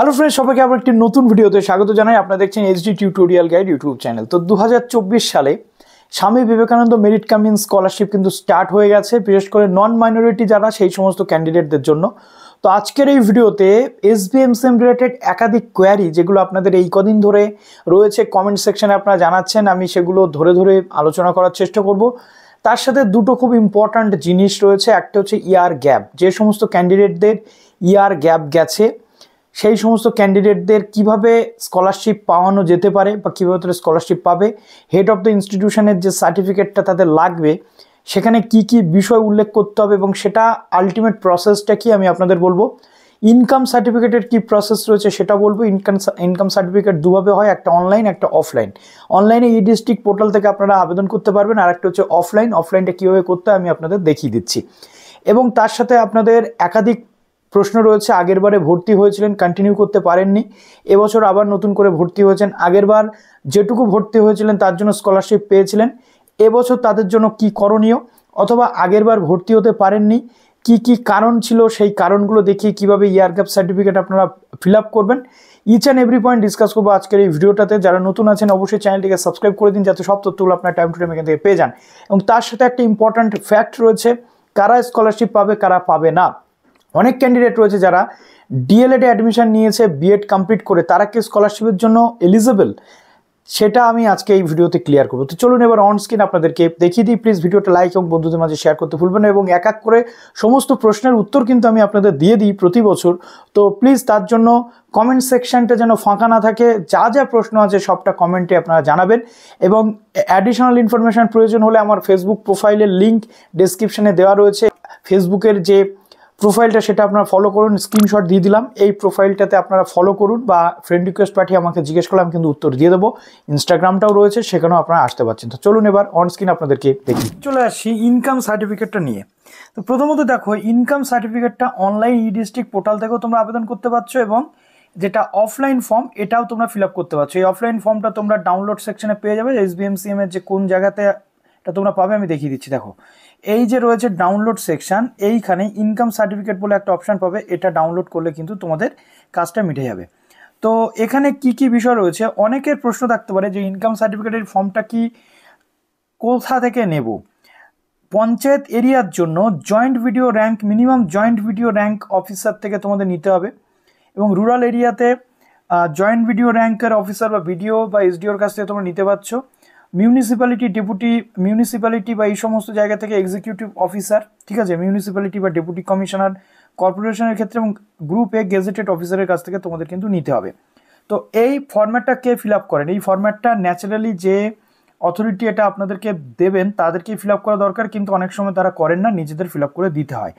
Hello friend সবাইকে আবার একটি নতুন ভিডিওতে স্বাগত জানাই আপনারা দেখছেন HD tutorial guide YouTube channel তো দু সালে Swami Vivekananda merit coming scholarship কিন্তু স্টার্ট হয়ে গেছে বিশেষ করে নন মাইনরিটি যারা সেই সমস্ত ক্যান্ডিডেটদের জন্য তো আজকের এই ভিডিওতে সিএম রিলেটেড একাধিক কোয়ারি যেগুলো আপনাদের এই কদিন ধরে রয়েছে কমেন্ট সেকশানে আপনারা জানাচ্ছেন আমি সেগুলো ধরে ধরে আলোচনা করার চেষ্টা করব তার সাথে দুটো খুব ইম্পর্ট্যান্ট জিনিস রয়েছে একটা হচ্ছে ইয়ার e গ্যাপ যে সমস্ত ক্যান্ডিডেটদের ইয়ার গ্যাপ গেছে সেই সমস্ত ক্যান্ডিডেটদের কিভাবে স্কলারশিপ পাওয়ানো যেতে পারে বা কীভাবে তারা স্কলারশিপ পাবে হেড অফ দ্য ইনস্টিটিউশনের যে সার্টিফিকেটটা তাদের লাগবে সেখানে কি কি বিষয় উল্লেখ করতে হবে এবং সেটা আলটিমেট প্রসেসটা কি আমি আপনাদের বলবো ইনকাম সার্টিফিকেটের কি প্রসেস রয়েছে সেটা বলবো ইনকাম ইনকাম সার্টিফিকেট দুভাবে হয় একটা অনলাইন একটা অফলাইন অনলাইনে ই ডিস্ট্রিক্ট পোর্টাল থেকে আপনারা আবেদন করতে পারবেন আর একটা হচ্ছে অফলাইন অফলাইনটা কীভাবে করতে আমি আপনাদের দেখিয়ে দিচ্ছি এবং তার সাথে আপনাদের একাধিক প্রশ্ন রয়েছে আগেরবারে ভর্তি হয়েছিলেন কন্টিনিউ করতে পারেননি এবছর আবার নতুন করে ভর্তি হয়েছেন আগেরবার যেটুকু ভর্তি হয়েছিলেন তার জন্য স্কলারশিপ পেয়েছিলেন এবছর তাদের জন্য কি করণীয় অথবা আগেরবার ভর্তি হতে পারেননি কি কি কারণ ছিল সেই কারণগুলো দেখিয়ে কিভাবে ইয়ার গ্যাপ সার্টিফিকেট আপনারা ফিল করবেন each and every point discuss করবো আজকের এই ভিডিওটাতে যারা নতুন আছেন অবশ্যই চ্যানেলটিকে সাবস্ক্রাইব করে দিন যাতে সব তথ্যগুলো আপনার টাইম টু টাইম এখান থেকে পেয়ে যান এবং তার সাথে একটা ইম্পর্ট্যান্ট ফ্যাক্ট রয়েছে কারা স্কলারশিপ পাবে কারা পাবে না অনেক ক্যান্ডিডেট রয়েছে যারা ডিএলএডে অ্যাডমিশন নিয়েছে বিএড কমপ্লিট করে তারা কি স্কলারশিপের জন্য এলিজেবল সেটা আমি আজকে এই ভিডিওতে ক্লিয়ার করবো তো চলুন এবার অন স্ক্রিন আপনাদেরকে দেখিয়ে দিই প্লিজ ভিডিওটা লাইক এবং বন্ধুদের মাঝে শেয়ার করতে ভুলবেন এবং এক এক করে সমস্ত প্রশ্নের উত্তর কিন্তু আমি আপনাদের দিয়ে দিই প্রতি বছর তো প্লিজ তার জন্য কমেন্ট সেকশানটা যেন ফাঁকা না থাকে যা যা প্রশ্ন আছে সবটা কমেন্টে আপনারা জানাবেন এবং অ্যাডিশনাল ইনফরমেশান প্রয়োজন হলে আমার ফেসবুক প্রোফাইলের লিঙ্ক ডিসক্রিপশানে দেওয়া রয়েছে ফেসবুকের যে প্রোফাইলটা সেটা আপনারা ফলো করুন স্ক্রিনশট দিয়ে দিলাম এই প্রোফাইলটাতে আপনারা ফলো করুন বা ফ্রেন্ড রিকোয়েস্ট পাঠিয়ে আমাকে জিজ্ঞেস করলে আমি কিন্তু উত্তর দিয়ে দেবো ইনস্টাগ্রামটাও রয়েছে সেখানেও আপনারা আসতে পারছেন তো চলুন এবার অন স্ক্রিন আপনাদেরকে দেখি চলে আসি ইনকাম সার্টিফিকেটটা নিয়ে তো প্রথমত দেখো ইনকাম সার্টিফিকেটটা অনলাইন ই ডিস্ট্রিক্ট পোর্টাল থেকেও তোমরা আবেদন করতে পারছো এবং যেটা অফলাইন ফর্ম এটাও তোমরা ফিল করতে পারছো এই অফলাইন ফর্মটা তোমরা ডাউনলোড সেকশনে পেয়ে যাবে এস বিএমসিএম এর যে কোন জায়গাতে এটা তোমরা পাবে আমি দেখিয়ে দিচ্ছি দেখো এই যে রয়েছে ডাউনলোড সেকশান এইখানে ইনকাম সার্টিফিকেট বলে একটা অপশান পাবে এটা ডাউনলোড করলে কিন্তু তোমাদের কাজটা মিটে যাবে তো এখানে কি কি বিষয় রয়েছে অনেকের প্রশ্ন থাকতে পারে যে ইনকাম সার্টিফিকেটের ফর্মটা কি কোথা থেকে নেব পঞ্চায়েত এরিয়ার জন্য joint BDO rank minimum joint BDO rank officer থেকে তোমাদের নিতে হবে এবং রুরাল এরিয়াতে জয়েন্ট ভিডিও র্যাঙ্কের অফিসার বা ভিডিও বা এসডিওর কাছ থেকে তোমরা নিতে পারছো মিউনিসিপ্যালিটি ডেপুটি মিউনিসিপ্যালিটি বা এই সমস্ত জায়গা থেকে এক্সিকিউটিভ অফিসার ঠিক আছে মিউনিসিপ্যালিটি বা ডেপুটি কমিশনার কর্পোরেশনের ক্ষেত্রে এবং গ্রুপ এ গেজেটেড অফিসারের কাছ থেকে তোমাদের কিন্তু নিতে হবে তো এই ফর্ম্যাটটা কে ফিল আপ করেন এই ফর্ম্যাটটা ন্যাচারালি যে অথরিটি এটা আপনাদেরকে দেবেন তাদেরকেই ফিল আপ করা দরকার কিন্তু অনেক সময় তারা করেন না নিজেদের ফিল আপ করে দিতে হয়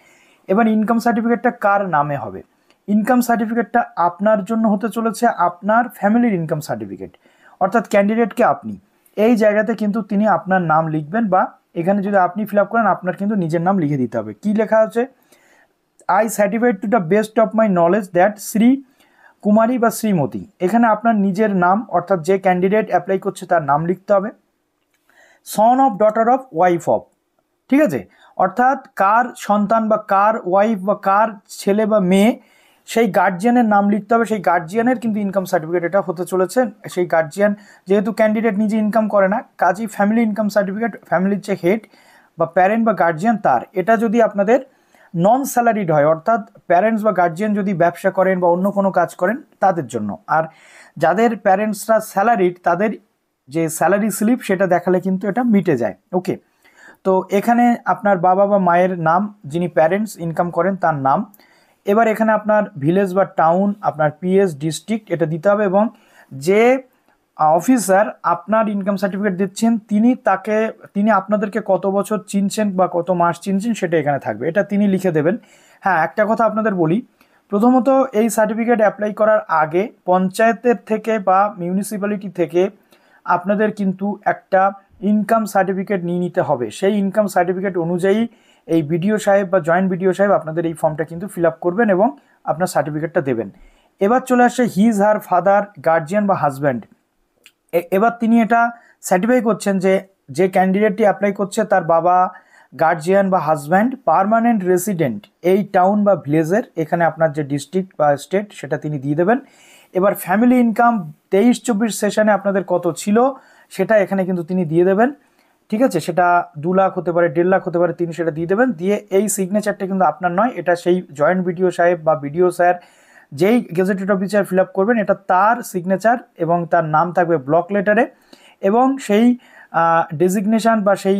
এবার ইনকাম সার্টিফিকেটটা কার নামে হবে ইনকাম সার্টিফিকেটটা আপনার জন্য হতে চলেছে আপনার ফ্যামিলির ইনকাম সার্টিফিকেট অর্থাৎ ক্যান্ডিডেটকে আপনি এই জায়গাতে কিন্তু তিনি আপনার নাম লিখবেন বা এখানে যদি আপনি ফিল করেন আপনার কিন্তু নিজের নাম লিখে দিতে হবে কি লেখা আছে I certified to the best of my knowledge that Shri Kumari বা শ্রীমতী এখানে আপনার নিজের নাম অর্থাৎ যে ক্যান্ডিডেট অ্যাপ্লাই করছে তার নাম লিখতে হবে son of daughter of wife of ঠিক আছে অর্থাৎ কার সন্তান বা কার ওয়াইফ বা কার ছেলে বা মেয়ে সেই গার্জিয়ানের নাম লিখতে হবে সেই গার্জিয়ানের কিন্তু ইনকাম সার্টিফিকেট এটা হতে চলেছে সেই গার্জিয়ান যেহেতু ক্যান্ডিডেট নিজে ইনকাম করে না কাজেই ফ্যামিলি ইনকাম সার্টিফিকেট ফ্যামিলির যে হেড বা প্যারেন্ট বা গার্জিয়ান তার এটা যদি আপনাদের নন স্যালারিড হয় অর্থাৎ প্যারেন্টস বা গার্জিয়ান যদি ব্যবসা করেন বা অন্য কোনো কাজ করেন তাদের জন্য আর যাদের প্যারেন্টসরা স্যালারিড তাদের যে স্যালারি স্লিপ সেটা দেখালে কিন্তু এটা মিটে যায় ওকে তো এখানে আপনার বাবা বা মায়ের নাম যিনি প্যারেন্টস ইনকাম করেন তার নাম এবার এখানে আপনার ভিলেজ বা টাউন আপনার পিএস ডিস্ট্রিক্ট এটা দিতে হবে এবং যে অফিসার আপনার ইনকাম সার্টিফিকেট দিচ্ছেন তিনি তাকে তিনি আপনাদেরকে কত বছর চিনছেন বা কত মাস চিনছেন সেটা এখানে থাকবে এটা তিনি লিখে দেবেন হ্যাঁ একটা কথা আপনাদের বলি প্রথমত এই সার্টিফিকেট অ্যাপ্লাই করার আগে পঞ্চায়েতের থেকে বা মিউনিসিপ্যালিটি থেকে আপনাদের কিন্তু একটা ইনকাম সার্টিফিকেট নিয়ে নিতে হবে সেই ইনকাম সার্টিফিকেট অনুযায়ী এই বিডিও সাহেব বা জয়েন্ট বিডিও সাহেব আপনাদের এই ফর্মটা কিন্তু ফিল করবেন এবং আপনার সার্টিফিকেটটা দেবেন এবার চলে আসে হিজ হার ফাদার গার্জিয়ান বা হাজব্যান্ড এবার তিনি এটা স্যাটিফাই করছেন যে যে ক্যান্ডিডেটটি অ্যাপ্লাই করছে তার বাবা গার্জিয়ান বা হাজব্যান্ড পারমানেন্ট রেসিডেন্ট এই টাউন বা ভিলেজের এখানে আপনার যে ডিস্ট্রিক্ট বা স্টেট সেটা তিনি দিয়ে দেবেন এবার ফ্যামিলি ইনকাম তেইশ চব্বিশ সেশনে আপনাদের কত ছিল সেটা এখানে কিন্তু তিনি দিয়ে দেবেন ঠিক আছে সেটা দু লাখ হতে পারে দেড় লাখ হতে পারে তিনি সেটা দিয়ে দেবেন দিয়ে এই সিগনেচারটা কিন্তু আপনার নয় এটা সেই জয়েন্ট বিডিও সাহেব বা বিডিও স্যার যেই গেজেটেড অফিসার ফিল আপ করবেন এটা তার সিগনেচার এবং তার নাম থাকবে ব্লক লেটারে এবং সেই ডেজিগনেশান বা সেই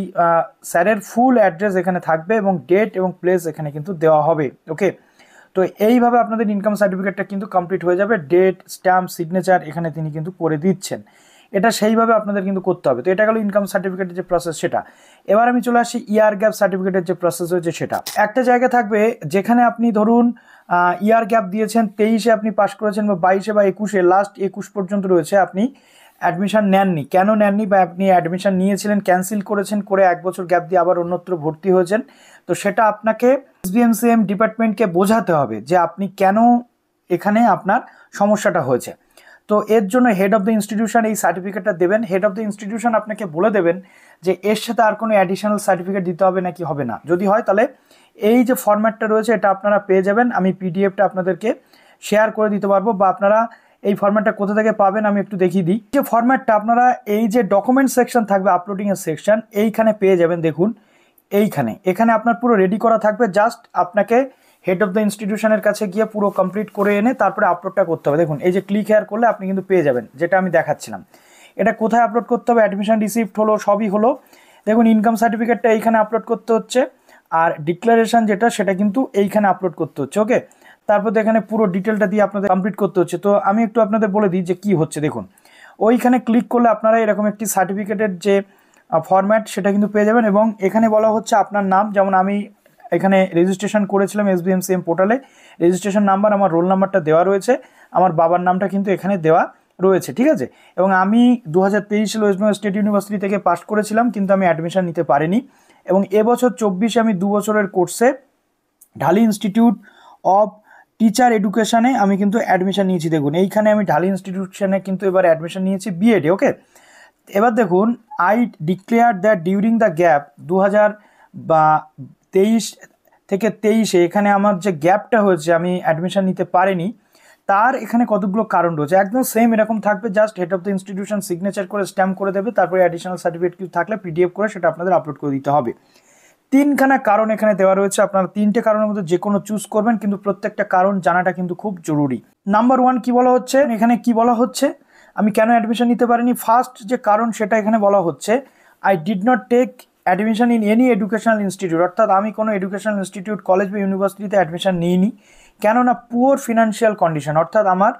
স্যারের ফুল অ্যাড্রেস এখানে থাকবে এবং ডেট এবং প্লেস এখানে কিন্তু দেওয়া হবে ওকে তো এইভাবে আপনাদের ইনকাম সার্টিফিকেটটা কিন্তু কমপ্লিট হয়ে যাবে ডেট স্ট্যাম্প সিগনেচার এখানে তিনি কিন্তু করে দিচ্ছেন এটা সেইভাবে আপনাদের কিন্তু করতে হবে তো এটা গেল ইনকাম সার্টিফিকেটের যে প্রসেস সেটা এবার আমি চলে আসি ইয়ার গ্যাপ সার্টিফিকেটের যে প্রসেস হয়েছে সেটা একটা জায়গা থাকবে যেখানে আপনি ধরুন ইয়ার গ্যাপ দিয়েছেন তেইশে আপনি পাশ করেছেন বা বাইশে বা একুশে লাস্ট একুশ পর্যন্ত রয়েছে আপনি অ্যাডমিশান নেননি কেন নেননি বা আপনি অ্যাডমিশান নিয়েছিলেন ক্যান্সেল করেছেন করে এক বছর গ্যাপ দিয়ে আবার অন্যত্র ভর্তি হয়েছেন তো সেটা আপনাকে এসবিএমসিএম ডিপার্টমেন্টকে বোঝাতে হবে যে আপনি কেন এখানে আপনার সমস্যাটা হয়েছে তো এর জন্য হেড অফ দ্য ইনস্টিটিউশন এই সার্টিফিকেটটা দেবেন হেড অফ দ্য ইনস্টিটিউশন আপনাকে বলে দেবেন যে এর সাথে আর কোনো অ্যাডিশনাল সার্টিফিকেট দিতে হবে নাকি হবে না যদি হয় তাহলে এই যে ফরম্যাটটা রয়েছে এটা আপনারা পেয়ে যাবেন আমি পিডিএফটা আপনাদেরকে শেয়ার করে দিতে পারবো বা আপনারা এই ফর্ম্যাটটা কোথা থেকে পাবেন আমি একটু দেখিয়ে দিই যে ফর্ম্যাটটা আপনারা এই যে ডকুমেন্ট সেকশন থাকবে আপলোডিংয়ের সেকশন এইখানে পেয়ে যাবেন দেখুন এইখানে এখানে আপনার পুরো রেডি করা থাকবে জাস্ট আপনাকে হেড অফ দ্য ইনস্টিটিউশনের কাছে গিয়ে পুরো কমপ্লিট করে এনে তারপরে আপলোডটা করতে হবে দেখুন এই যে ক্লিক হেয়ার করলে আপনি কিন্তু পেয়ে যাবেন যেটা আমি দেখাচ্ছিলাম এটা কোথায় আপলোড করতে হবে অ্যাডমিশন রিসিপ্ট হলো সবই হলো দেখুন ইনকাম সার্টিফিকেটটা এইখানে আপলোড করতে হচ্ছে আর ডিক্লারেশন যেটা সেটা কিন্তু এইখানে আপলোড করতে হচ্ছে ওকে তারপর এখানে পুরো ডিটেলটা দিয়ে আপনাদের কমপ্লিট করতে হচ্ছে তো আমি একটু আপনাদের বলে দিই যে কি হচ্ছে দেখুন ওইখানে ক্লিক করলে আপনারা এরকম একটি সার্টিফিকেটের যে ফরম্যাট সেটা কিন্তু পেয়ে যাবেন এবং এখানে বলা হচ্ছে আপনার নাম যেমন আমি এখানে রেজিস্ট্রেশন করেছিলাম এম পোর্টালে রেজিস্ট্রেশন নাম্বার আমার রোল নাম্বারটা দেওয়া রয়েছে আমার বাবার নামটা কিন্তু এখানে দেওয়া রয়েছে ঠিক আছে এবং আমি দু হাজার তেইশে ওয়েস্টবেঙ্গল স্টেট ইউনিভার্সিটি থেকে পাশ করেছিলাম কিন্তু আমি অ্যাডমিশান নিতে পারিনি এবং এবছর চব্বিশে আমি দু বছরের কোর্সে ঢালি ইনস্টিটিউট অফ টিচার এডুকেশানে আমি কিন্তু অ্যাডমিশান নিয়েছি দেখুন এইখানে আমি ঢালি ইনস্টিটিউশনে কিন্তু এবার অ্যাডমিশান নিয়েছি বিএডে ওকে এবার দেখুন I declare that during the gap দু হাজার বা তেইশ থেকে তেইশে এখানে আমার যে গ্যাপটা হয়েছে আমি অ্যাডমিশান নিতে পারিনি তার এখানে কতগুলো কারণ রয়েছে একদম সেম এরকম থাকবে just head of the institution signature করে স্ট্যাম্প করে দেবে তারপরে অ্যাডিশনাল সার্টিফিকেট কিছু থাকলে পিডিএফ করে সেটা আপনাদের আপলোড করে দিতে হবে তিনখানা কারণ এখানে দেওয়া রয়েছে আপনারা তিনটে কারণের মধ্যে যে কোনো চুজ করবেন কিন্তু প্রত্যেকটা কারণ জানাটা কিন্তু খুব জরুরি নাম্বার ওয়ান কী বলা হচ্ছে এখানে কি বলা হচ্ছে আমি কেন অ্যাডমিশন নিতে পারিনি ফার্স্ট যে কারণ সেটা এখানে বলা হচ্ছে I did not take admission in any educational institute অর্থাৎ আমি কোনো এডুকেশনাল ইনস্টিটিউট কলেজ বা ইউনিভার্সিটিতে অ্যাডমিশন নিইনি কেননা পুয়ার ফিনান্সিয়াল কন্ডিশন অর্থাৎ আমার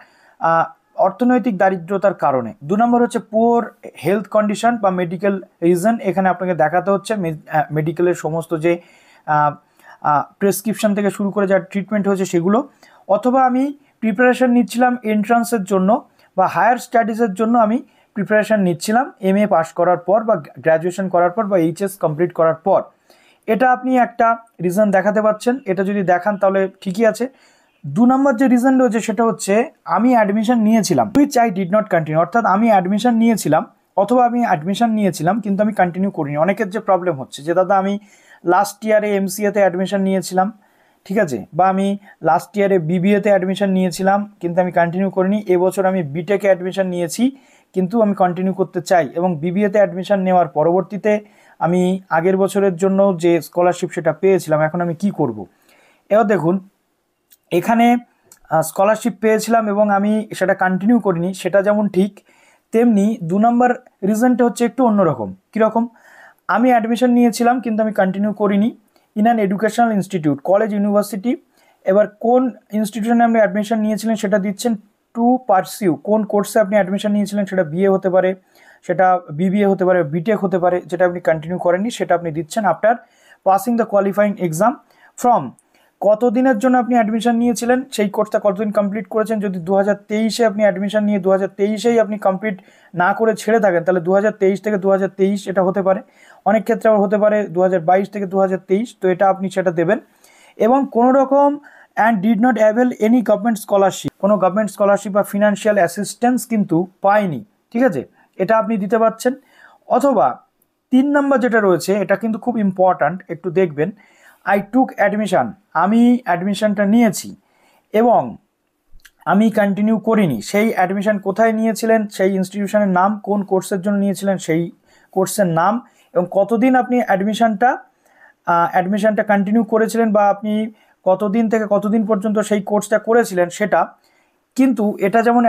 অর্থনৈতিক দারিদ্রতার কারণে দু নম্বর হচ্ছে পুয়ার হেলথ কন্ডিশন বা মেডিকেল রিজন এখানে আপনাকে দেখাতে হচ্ছে মেডিকেলের সমস্ত যে প্রেসক্রিপশন থেকে শুরু করে যা ট্রিটমেন্ট হয়েছে সেগুলো অথবা আমি প্রিপারেশন নিচ্ছিলাম এন্ট্রান্সের জন্য বা হায়ার স্টাডিজের জন্য আমি প্রিপারেশান নিচ্ছিলাম এম এ পাস করার পর বা গ্র্যাজুয়েশন করার পর বা এইচএস কমপ্লিট করার পর এটা আপনি একটা রিজন দেখাতে পাচ্ছেন এটা যদি দেখান তাহলে ঠিকই আছে দু নম্বর যে রিজন রয়েছে সেটা হচ্ছে আমি অ্যাডমিশন নিয়েছিলাম which I did not continue অর্থাৎ আমি অ্যাডমিশন নিয়েছিলাম অথবা আমি অ্যাডমিশন নিয়েছিলাম কিন্তু আমি কন্টিনিউ করিনি অনেকের যে প্রবলেম হচ্ছে যে দাদা আমি লাস্ট ইয়ারে এম এমসিএতে অ্যাডমিশন নিয়েছিলাম ঠিক আছে বা আমি লাস্ট ইয়ারে বিবিএতে অ্যাডমিশন নিয়েছিলাম কিন্তু আমি কন্টিনিউ করিনি এবছর আমি বিটেকে অ্যাডমিশন নিয়েছি কিন্তু আমি কন্টিনিউ করতে চাই এবং বিবিএতে অ্যাডমিশান নেওয়ার পরবর্তীতে আমি আগের বছরের জন্য যে স্কলারশিপ সেটা পেয়েছিলাম এখন আমি কি করব। এবার দেখুন এখানে স্কলারশিপ পেয়েছিলাম এবং আমি সেটা কন্টিনিউ করিনি সেটা যেমন ঠিক তেমনি দু নম্বর রিজনটা হচ্ছে একটু অন্যরকম কীরকম আমি অ্যাডমিশন নিয়েছিলাম কিন্তু আমি কন্টিনিউ করিনি in an educational institute college university এবার কোন ইনস্টিটিউশনে আপনি অ্যাডমিশন নিয়েছিলেন সেটা দিচ্ছেন টু পার্সিউ কোন কোর্সে আপনি অ্যাডমিশন নিয়েছিলেন সেটা বিএ হতে পারে সেটা বিবিএ হতে পারে বিটেক হতে পারে যেটা আপনি কন্টিনিউ করেননি সেটা আপনি দিচ্ছেন after passing the qualifying exam from কতদিনের জন্য আপনি অ্যাডমিশন নিয়েছিলেন সেই কোর্সটা কতদিন কমপ্লিট করেছেন যদি দু হাজার তেইশে আপনি অ্যাডমিশন নিয়ে দু হাজার তেইশেই আপনি কমপ্লিট না করে ছেড়ে থাকেন তাহলে দু হাজার তেইশ থেকে দু হাজার তেইশ এটা হতে পারে অনেক ক্ষেত্রে আবার হতে পারে দু হাজার বাইশ থেকে দু হাজার তেইশ তো এটা আপনি সেটা দেবেন এবং কোনো রকম and did not avail any government scholarship কোনো গভর্নমেন্ট স্কলারশিপ বা ফিনান্সিয়াল অ্যাসিস্ট্যান্স কিন্তু পায়নি ঠিক আছে এটা আপনি দিতে পারছেন অথবা তিন নম্বর যেটা রয়েছে এটা কিন্তু খুব ইম্পর্ট্যান্ট একটু দেখবেন আই টুক অ্যাডমিশান আমি অ্যাডমিশানটা নিয়েছি এবং আমি কন্টিনিউ করিনি সেই অ্যাডমিশান কোথায় নিয়েছিলেন সেই ইনস্টিটিউশনের নাম কোন কোর্সের জন্য নিয়েছিলেন সেই কোর্সের নাম এবং কতদিন আপনি অ্যাডমিশানটা অ্যাডমিশানটা কন্টিনিউ করেছিলেন বা আপনি কতদিন থেকে কতদিন পর্যন্ত সেই কোর্সটা করেছিলেন সেটা কিন্তু এটা যেমন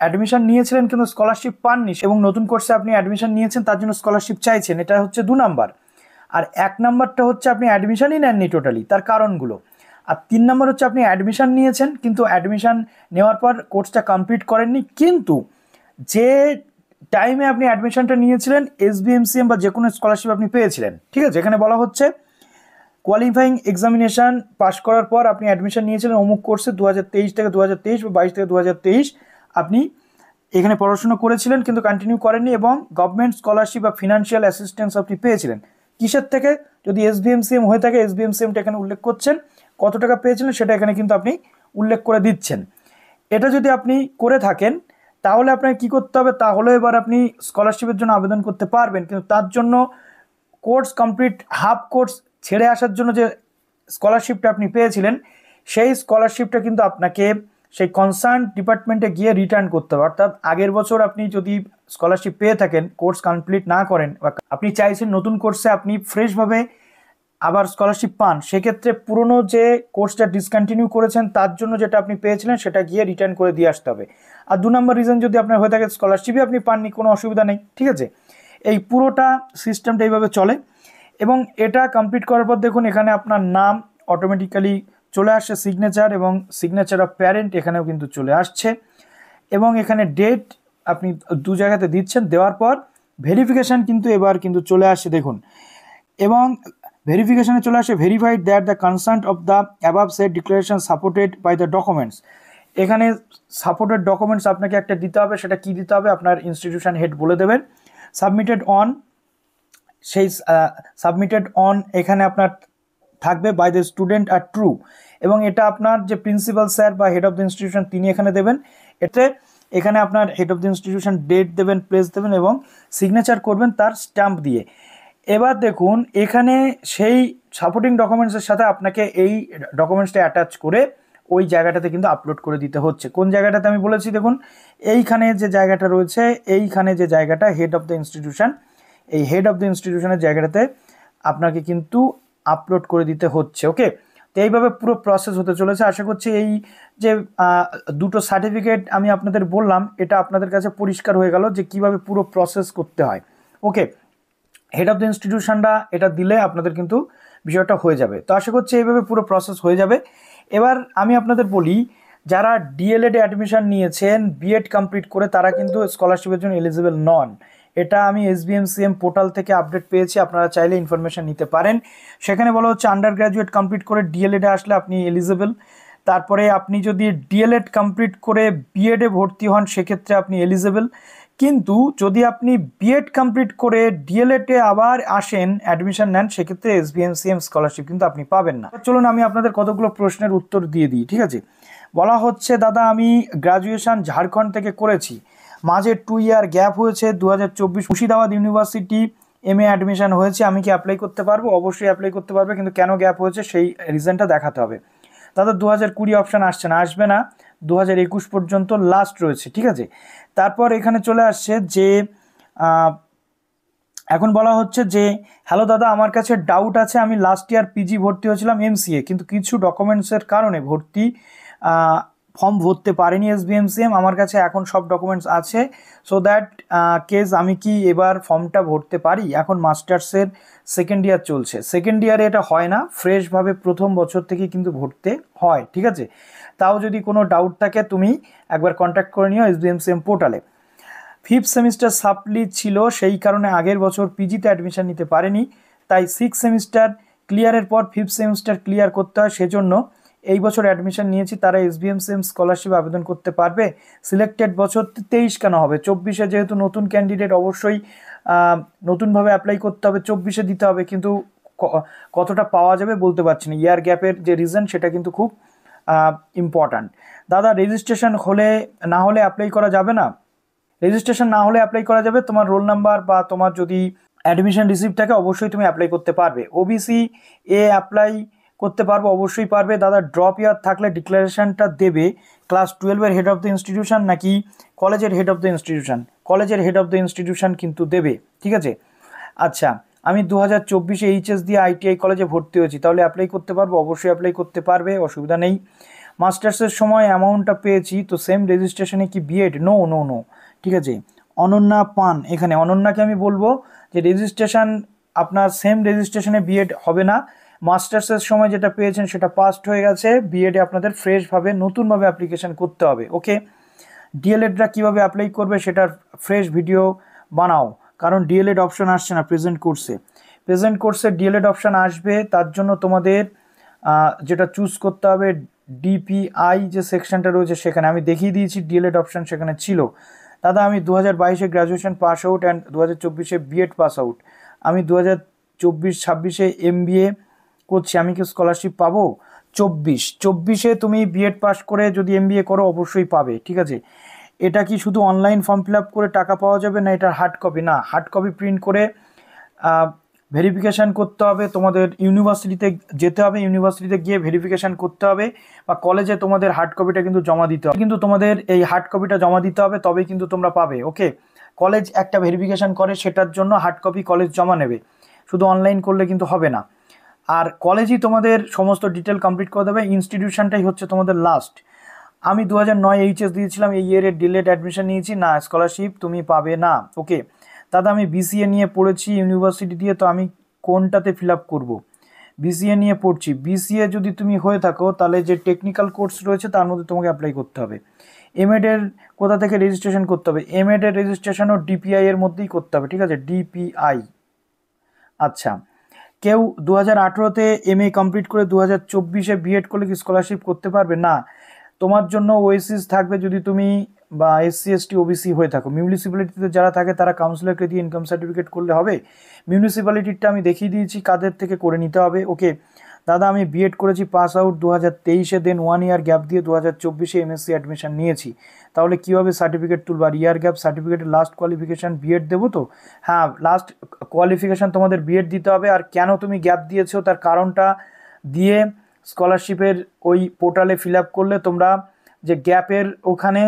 অ্যাডমিশন নিয়েছিলেন কিন্তু স্কলারশিপ পাননি এবং নতুন কোর্সে আপনি অ্যাডমিশন নিয়েছেন তার জন্য স্কলারশিপ চাইছেন এটা হচ্ছে দু নাম্বার আর এক নাম্বারটা হচ্ছে আপনি অ্যাডমিশনই নেননি টোটালি তার কারণগুলো আর তিন নম্বর হচ্ছে আপনি অ্যাডমিশান নিয়েছেন কিন্তু অ্যাডমিশান নেওয়ার পর কোর্সটা কমপ্লিট করেননি কিন্তু যে টাইমে আপনি অ্যাডমিশনটা নিয়েছিলেন এস বা যে কোনো স্কলারশিপ আপনি পেয়েছিলেন ঠিক আছে এখানে বলা হচ্ছে কোয়ালিফাইং এক্সামিনেশান পাশ করার পর আপনি অ্যাডমিশন নিয়েছিলেন অমুক কোর্সে দু থেকে দু বা বাইশ থেকে দু আপনি এখানে পড়াশোনা করেছিলেন কিন্তু কন্টিনিউ করেননি এবং গভর্নমেন্ট স্কলারশিপ বা ফিনান্সিয়াল অ্যাসিস্ট্যান্স আপনি পেয়েছিলেন কিসের থেকে যদি এস এম হয়ে থাকে এস এমটা এখানে উল্লেখ করছেন কত টাকা পেয়েছিলেন সেটা এখানে কিন্তু আপনি উল্লেখ করে দিচ্ছেন এটা যদি আপনি করে থাকেন তাহলে আপনাকে কি করতে হবে তাহলে এবার আপনি স্কলারশিপের জন্য আবেদন করতে পারবেন কিন্তু তার জন্য কোর্স কমপ্লিট হাফ কোর্স ছেড়ে আসার জন্য যে স্কলারশিপটা আপনি পেয়েছিলেন সেই স্কলারশিপটা কিন্তু আপনাকে সেই কনসার্ন ডিপার্টমেন্টে গিয়ে রিটার্ন করতে হবে অর্থাৎ আগের বছর আপনি যদি স্কলারশিপ পেয়ে থাকেন কোর্স কমপ্লিট না করেন বা আপনি চাইছেন নতুন কোর্সে আপনি ফ্রেশভাবে আবার স্কলারশিপ পান সেক্ষেত্রে পুরনো যে কোর্সটা ডিসকন্টিনিউ করেছেন তার জন্য যেটা আপনি পেয়েছিলেন সেটা গিয়ে রিটার্ন করে দিয়ে আসতে হবে আর দু নম্বর রিজন যদি আপনার হয়ে থাকে স্কলারশিপই আপনি পাননি কোনো অসুবিধা নেই ঠিক আছে এই পুরোটা সিস্টেমটা এইভাবে চলে এবং এটা কমপ্লিট করার পর দেখুন এখানে আপনার নাম অটোমেটিক্যালি চলে আসছে সিগনেচার এবং সিগনেচার অফ প্যারেন্ট এখানেও কিন্তু চলে আসছে এবং এখানে ডেট আপনি দু জায়গাতে দিচ্ছেন দেওয়ার পর ভেরিফিকেশান কিন্তু এবার কিন্তু চলে আসছে দেখুন এবং ভেরিফিকেশানে চলে আসে verified that the concern of the above set declaration supported by the documents এখানে সাপোর্টেড ডকুমেন্টস আপনাকে একটা দিতে হবে সেটা কি দিতে হবে আপনার ইনস্টিটিউশন হেড বলে দেবেন সাবমিটেড অন সেই সাবমিটেড অন এখানে আপনার থাকবে by the student are true এবং এটা আপনার যে প্রিন্সিপাল স্যার বা হেড অফ দ্য ইনস্টিটিউশন তিনি এখানে দেবেন এতে এখানে আপনার head of the institution date দেবেন প্লেস দেবেন এবং সিগনেচার করবেন তার স্ট্যাম্প দিয়ে এবার দেখুন এখানে সেই সাপোর্টিং ডকুমেন্টসের সাথে আপনাকে এই ডকুমেন্টসটা অ্যাটাচ করে ওই জায়গাটাতে কিন্তু আপলোড করে দিতে হচ্ছে কোন জায়গাটাতে আমি বলেছি দেখুন এইখানে যে জায়গাটা রয়েছে এইখানে যে জায়গাটা হেড অফ দ্য ইনস্টিটিউশন এই হেড অফ দ্য ইনস্টিটিউশনের জায়গাটাতে আপনাকে কিন্তু আপলোড করে দিতে হচ্ছে ওকে তো এইভাবে পুরো প্রসেস হতে চলেছে আশা করছি এই যে দুটো সার্টিফিকেট আমি আপনাদের বললাম এটা আপনাদের কাছে পরিষ্কার হয়ে গেল যে কিভাবে পুরো প্রসেস করতে হয় ওকে হেড অফ দ্য ইনস্টিটিউশনটা এটা দিলে আপনাদের কিন্তু বিষয়টা হয়ে যাবে তো আশা করছি এইভাবে পুরো প্রসেস হয়ে যাবে এবার আমি আপনাদের বলি যারা ডিএলএডে অ্যাডমিশন নিয়েছেন বিএড কমপ্লিট করে তারা কিন্তু স্কলারশিপের জন্য এলিজিবল নন এটা আমি এস এসবিএমসিএম পোর্টাল থেকে আপডেট পেয়েছি আপনারা চাইলে ইনফরমেশান নিতে পারেন সেখানে বলা হচ্ছে আন্ডার গ্র্যাজুয়েট কমপ্লিট করে ডিএলএডে আসলে আপনি এলিজেবল তারপরে আপনি যদি ডিএলএড কমপ্লিট করে বিএডে ভর্তি হন সেক্ষেত্রে আপনি এলিজেবল কিন্তু যদি আপনি বিএড কমপ্লিট করে ডিএলএডে আবার আসেন অ্যাডমিশন নেন সেক্ষেত্রে এস এসবিএমসিএম স্কলারশিপ কিন্তু আপনি পাবেন না চলুন আমি আপনাদের কতগুলো প্রশ্নের উত্তর দিয়ে দিই ঠিক আছে বলা হচ্ছে দাদা আমি গ্র্যাজুয়েশন ঝাড়খণ্ড থেকে করেছি মাঝে টু ইয়ার গ্যাপ হয়েছে দু হাজার চব্বিশ Murshidabad university M A admission হয়েছে আমি কি অ্যাপ্লাই করতে পারবো অবশ্যই অ্যাপ্লাই করতে পারবে কিন্তু কেন গ্যাপ হয়েছে সেই রিজনটা দেখাতে হবে দাদা দু হাজার কুড়ি অপশান আসছে না আসবে না দু হাজার একুশ পর্যন্ত লাস্ট রয়েছে ঠিক আছে তারপর এখানে চলে আসছে যে এখন বলা হচ্ছে যে হ্যালো দাদা আমার কাছে ডাউট আছে আমি লাস্ট ইয়ার পিজি ভর্তি হয়েছিলাম এমসিএ কিন্তু কিছু ডকুমেন্টসের কারণে ভর্তি ফর্ম ভরতে পারিনি এসবিএমসিএম আমার কাছে এখন সব ডকুমেন্টস আছে সো দ্যাট কেস আমি কি এবার ফর্মটা ভরতে পারি এখন মাস্টার্সের সেকেন্ড ইয়ার চলছে সেকেন্ড ইয়ারে এটা হয় না ফ্রেশভাবে প্রথম বছর থেকে কিন্তু ভরতে হয় ঠিক আছে তাও যদি কোনো ডাউট থাকে তুমি একবার কন্ট্যাক্ট করে নিও এসবিএমসিএম পোর্টালে ফিফথ সেমিস্টার সাপ্লি ছিল সেই কারণে আগের বছর পিজিতে অ্যাডমিশান নিতে পারেনি তাই সিক্স সেমিস্টার ক্লিয়ারের পর ফিফথ সেমিস্টার ক্লিয়ার করতে হয় সেজন্য এই বছর অ্যাডমিশন নিয়েছি তারা এস সি এম স্কলারশিপ আবেদন করতে পারবে সিলেক্টেড বছর তেইশ কেন হবে চব্বিশে যেহেতু নতুন ক্যান্ডিডেট অবশ্যই নতুনভাবে অ্যাপ্লাই করতে হবে চব্বিশে দিতে হবে কিন্তু কতটা পাওয়া যাবে বলতে পারছি না ইয়ার গ্যাপের যে রিজন সেটা কিন্তু খুব ইম্পর্ট্যান্ট দাদা রেজিস্ট্রেশন হলে না হলে অ্যাপ্লাই করা যাবে না রেজিস্ট্রেশন না হলে অ্যাপ্লাই করা যাবে তোমার রোল নাম্বার বা তোমার যদি অ্যাডমিশন রিসিপ্ট থাকে অবশ্যই তুমি অ্যাপ্লাই করতে পারবে ওবিসি এ অ্যাপ্লাই করতে পারবো অবশ্যই পারবে দাদা ড্রপ ইয়ার থাকলে ডিক্লারেশানটা দেবে ক্লাস টুয়েলভের হেড অফ দ্য ইনস্টিটিউশন নাকি কলেজের হেড অফ দ্য ইনস্টিটিউশন কলেজের হেড অফ দ্য ইনস্টিটিউশন কিন্তু দেবে ঠিক আছে আচ্ছা আমি দু হাজার চব্বিশে এইচএস দিয়ে আইটিআই কলেজে ভর্তি হয়েছি তাহলে অ্যাপ্লাই করতে পারবো অবশ্যই অ্যাপ্লাই করতে পারবে অসুবিধা নেই মাস্টার্সের সময় অ্যামাউন্টটা পেয়েছি তো সেম রেজিস্ট্রেশনে কি বিএড নো নো নো ঠিক আছে অনন্যা পান এখানে অনন্যাকে আমি বলবো যে রেজিস্ট্রেশন আপনার সেম রেজিস্ট্রেশনে বিএড হবে না মাস্টার্সের সময় যেটা পেয়েছেন সেটা পাস্ট হয়ে গেছে বিএডে আপনাদের ফ্রেশভাবে নতুনভাবে অ্যাপ্লিকেশান করতে হবে ওকে ডিএলএডরা কীভাবে অ্যাপ্লাই করবে সেটার ফ্রেশ ভিডিও বানাও কারণ ডিএলএড অপশান আসছে না প্রেজেন্ট কোর্সে প্রেজেন্ট কোর্সে ডিএলএড অপশান আসবে তার জন্য তোমাদের যেটা চুজ করতে হবে ডিপিআই যে সেকশনটা রয়েছে সেখানে আমি দেখিয়ে দিয়েছি ডিএলএড অপশান সেখানে ছিল দাদা আমি দু হাজার বাইশে গ্র্যাজুয়েশন পাস আউট অ্যান্ড দু হাজার চব্বিশে বিএড পাস আউট আমি দু হাজার চব্বিশ ছাব্বিশে এম বি এ করছি আমি কি স্কলারশিপ পাবো চব্বিশ চব্বিশে তুমি বিএড পাস করে যদি এমবিএ করো অবশ্যই পাবে ঠিক আছে এটা কি শুধু অনলাইন ফর্ম ফিল করে টাকা পাওয়া যাবে না এটা হার্ড কপি না হার্ড কপি প্রিন্ট করে ভেরিফিকেশান করতে হবে তোমাদের ইউনিভার্সিটিতে যেতে হবে ইউনিভার্সিটিতে গিয়ে ভেরিফিকেশান করতে হবে বা কলেজে তোমাদের হার্ড কপিটা কিন্তু জমা দিতে হবে কিন্তু তোমাদের এই হার্ড কপিটা জমা দিতে হবে তবে কিন্তু তোমরা পাবে ওকে কলেজ একটা ভেরিফিকেশান করে সেটার জন্য হার্ড কপি কলেজ জমা নেবে শুধু অনলাইন করলে কিন্তু হবে না আর কলেজই তোমাদের সমস্ত ডিটেল কমপ্লিট করে দেবে ইনস্টিটিউশনটাই হচ্ছে তোমাদের লাস্ট আমি দু হাজার নয় এইচএস দিয়েছিলাম এই ইয়ারের ডিলেট অ্যাডমিশন নিয়েছি না স্কলারশিপ তুমি পাবে না ওকে দাদা আমি বিসিএ নিয়ে পড়েছি ইউনিভার্সিটি দিয়ে তো আমি কোনটাতে ফিল আপ করবো বিসিএ নিয়ে পড়ছি বিসিএ যদি তুমি হয়ে থাকো তাহলে যে টেকনিক্যাল কোর্স রয়েছে তার মধ্যে তোমাকে অ্যাপ্লাই করতে হবে e এমএডের কোথা থেকে রেজিস্ট্রেশন করতে হবে এমএডের রেজিস্ট্রেশনও ডিপিআই এর মধ্যেই করতে হবে ঠিক আছে ডিপিআই আচ্ছা কেউ দু হাজার আঠেরোতে এম এ কমপ্লিট করে দু হাজার চব্বিশে বিএড করলে কি স্কলারশিপ করতে পারবে না তোমার জন্য ওয়েসিস থাকবে যদি তুমি বা এসসি এসটি ওবিসি হয়ে থাকো মিউনিসিপ্যালিটিতে যারা থাকে তারা কাউন্সিলরকে দিয়ে ইনকাম সার্টিফিকেট করলে হবে মিউনিসিপ্যালিটিটা আমি দেখিয়ে দিয়েছি কাদের থেকে করে নিতে হবে ওকে দাদা আমি বিএড করেছি পাস আউট দু হাজার তেইশে দেন ওয়ান ইয়ার গ্যাপ দিয়ে দু হাজার চব্বিশে এমএসসি অ্যাডমিশন নিয়েছি তাহলে কীভাবে সার্টিফিকেট তুলব আর ইয়ার গ্যাপ সার্টিফিকেটের লাস্ট কোয়ালিফিকেশান বিএড দেবো তো হ্যাঁ লাস্ট কোয়ালিফিকেশান তোমাদের বিএড দিতে হবে আর কেন তুমি গ্যাপ দিয়েছো তার কারণটা দিয়ে স্কলারশিপের ওই পোর্টালে ফিল আপ করলে তোমরা যে গ্যাপের ওখানে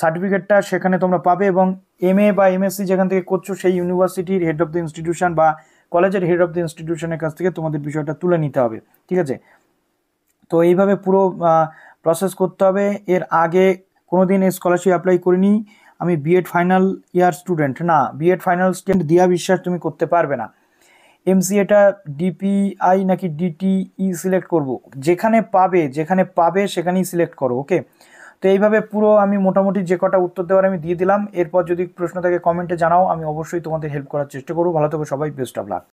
সার্টিফিকেটটা সেখানে তোমরা পাবে এবং এম এ বা এমএসসি যেখান থেকে করছো সেই ইউনিভার্সিটির হেড অফ দ্য ইনস্টিটিউশন বা কলেজের হেড অফ দ্য ইনস্টিটিউশনের কাছ থেকে তোমাদের বিষয়টা তুলে নিতে হবে ঠিক আছে তো এইভাবে পুরো প্রসেস করতে হবে এর আগে কোনো দিন এই স্কলারশিপ অ্যাপ্লাই করিনি আমি বিএড ফাইনাল ইয়ার স্টুডেন্ট না BEd final student Diya Biswas তুমি করতে পারবে না এমসিএটা ডিপিআই নাকি ডিটিই সিলেক্ট করব যেখানে পাবে যেখানে পাবে সেখানেই সিলেক্ট করো ওকে তো এইভাবে পুরো আমি মোটামুটি যে কটা উত্তর দেওয়ার আমি দিয়ে দিলাম এরপর যদি প্রশ্ন থাকে কমেন্টে জানাও আমি অবশ্যই তোমাদের হেল্প করার চেষ্টা করবো ভালো থাকো সবাই বেস্ট অফ লাক